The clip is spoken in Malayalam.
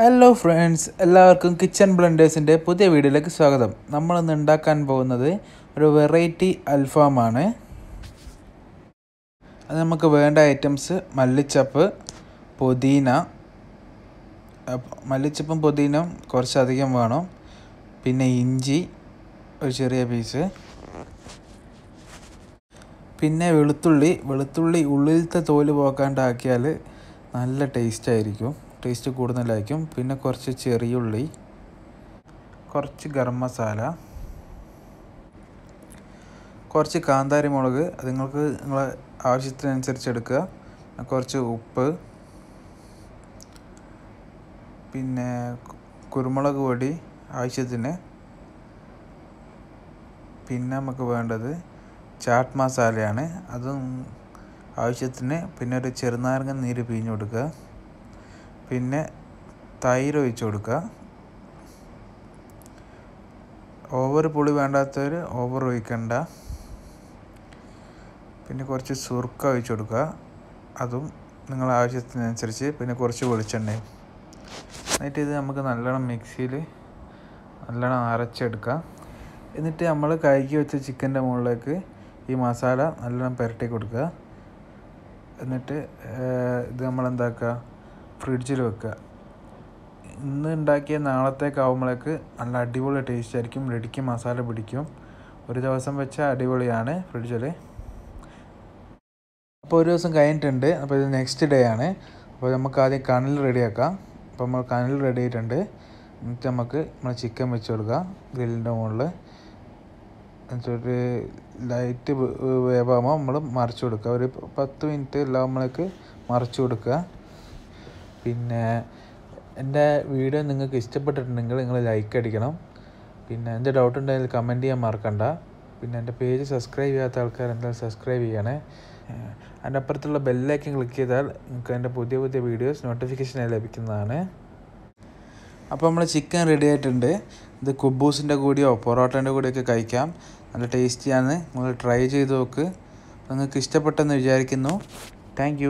ഹലോ ഫ്രണ്ട്സ് എല്ലാവർക്കും കിച്ചൺ ബ്ലണ്ടേഴ്സിൻ്റെ പുതിയ വീഡിയോയിലേക്ക് സ്വാഗതം നമ്മൾ ഇന്ന് ഉണ്ടാക്കാൻ പോകുന്നത് ഒരു വെറൈറ്റി അൽഫാമാണ് അത് നമുക്ക് വേണ്ട ഐറ്റംസ് മല്ലിച്ചപ്പ് പുതിന മല്ലിച്ചപ്പും പുതിനയും കുറച്ചധികം വേണം പിന്നെ ഇഞ്ചി ഒരു ചെറിയ പീസ് പിന്നെ വെളുത്തുള്ളി വെളുത്തുള്ളി ഉള്ളിലത്തെ തോല് പോക്കാണ്ടാക്കിയാൽ നല്ല ടേസ്റ്റ് ആയിരിക്കും ടേസ്റ്റ് കൂടുതലായിരിക്കും പിന്നെ കുറച്ച് ചെറിയുള്ളി കുറച്ച് ഗരം മസാല കുറച്ച് കാന്താരി മുളക് അത് നിങ്ങൾക്ക് നിങ്ങളെ ആവശ്യത്തിനനുസരിച്ച് എടുക്കുക കുറച്ച് ഉപ്പ് പിന്നെ കുരുമുളക് പൊടി ആവശ്യത്തിന് പിന്നെ നമുക്ക് വേണ്ടത് ചാട്ട് മസാലയാണ് അതും ആവശ്യത്തിന് പിന്നെ ഒരു ചെറുനാരങ്ങ നീര് പിഴിഞ്ഞ് കൊടുക്കുക പിന്നെ തൈര് ഒഴിച്ച് കൊടുക്കുക ഓവർ പുളി വേണ്ടാത്തവർ ഓവർ ഒഴിക്കണ്ട പിന്നെ കുറച്ച് സുർക്ക ഒഴിച്ച് കൊടുക്കുക അതും നിങ്ങൾ ആവശ്യത്തിനനുസരിച്ച് പിന്നെ കുറച്ച് വെളിച്ചെണ്ണയും എന്നിട്ട് ഇത് നമുക്ക് നല്ലോണം മിക്സിയിൽ നല്ലോണം അരച്ചെടുക്കാം എന്നിട്ട് നമ്മൾ കഴുകി വെച്ച ചിക്കൻ്റെ മുകളിലേക്ക് ഈ മസാല നല്ലോണം പുരട്ടി കൊടുക്കുക എന്നിട്ട് ഇത് നമ്മൾ ഫ്രിഡ്ജിൽ വെക്കുക ഇന്ന് ഉണ്ടാക്കിയ നാളത്തേക്കാവുമ്പോഴേക്ക് നല്ല അടിപൊളി ടേസ്റ്റ് ആയിരിക്കും റെഡിക്ക് മസാല പിടിക്കും ഒരു ദിവസം വെച്ചാൽ അടിപൊളിയാണ് ഫ്രിഡ്ജിൽ അപ്പോൾ ഒരു ദിവസം കഴിഞ്ഞിട്ടുണ്ട് അപ്പോൾ ഇത് നെക്സ്റ്റ് ഡേ ആണ് അപ്പോൾ നമുക്ക് ആദ്യം കണൽ റെഡിയാക്കാം അപ്പോൾ നമ്മൾ കനൽ റെഡി ആയിട്ടുണ്ട് എന്നിട്ട് നമുക്ക് നമ്മൾ ചിക്കൻ വെച്ച് കൊടുക്കാം ഗ്രില്ലിൻ്റെ മുകളിൽ എന്നിട്ടൊരു ലൈറ്റ് വേവാകുമ്പോൾ നമ്മൾ മറിച്ച് കൊടുക്കുക ഒരു പത്ത് മിനിറ്റ് ഇല്ലാകുമ്പോഴേക്ക് മറിച്ച് കൊടുക്കുക പിന്നെ എൻ്റെ വീഡിയോ നിങ്ങൾക്ക് ഇഷ്ടപ്പെട്ടിട്ടുണ്ടെങ്കിൽ നിങ്ങൾ ലൈക്ക് അടിക്കണം പിന്നെ എന്ത് ഡൗട്ട് ഉണ്ടെങ്കിൽ കമൻറ്റ് ചെയ്യാൻ മറക്കണ്ട പിന്നെ എൻ്റെ പേജ് സബ്സ്ക്രൈബ് ചെയ്യാത്ത ആൾക്കാർ എന്തായാലും സബ്സ്ക്രൈബ് ചെയ്യണേ അതിൻ്റെ അപ്പുറത്തുള്ള ബെല്ലൈക്കൻ ക്ലിക്ക് ചെയ്താൽ നിങ്ങൾക്ക് എൻ്റെ പുതിയ പുതിയ വീഡിയോസ് നോട്ടിഫിക്കേഷനായി ലഭിക്കുന്നതാണ് അപ്പോൾ നമ്മൾ ചിക്കൻ റെഡി ആയിട്ടുണ്ട് ഇത് കുബൂസിൻ്റെ കൂടിയോ പൊറോട്ടേൻ്റെ കൂടിയൊക്കെ കഴിക്കാം നല്ല ടേസ്റ്റിയാണ് നിങ്ങൾ ട്രൈ ചെയ്ത് നോക്ക് നിങ്ങൾക്ക് ഇഷ്ടപ്പെട്ടെന്ന് വിചാരിക്കുന്നു താങ്ക്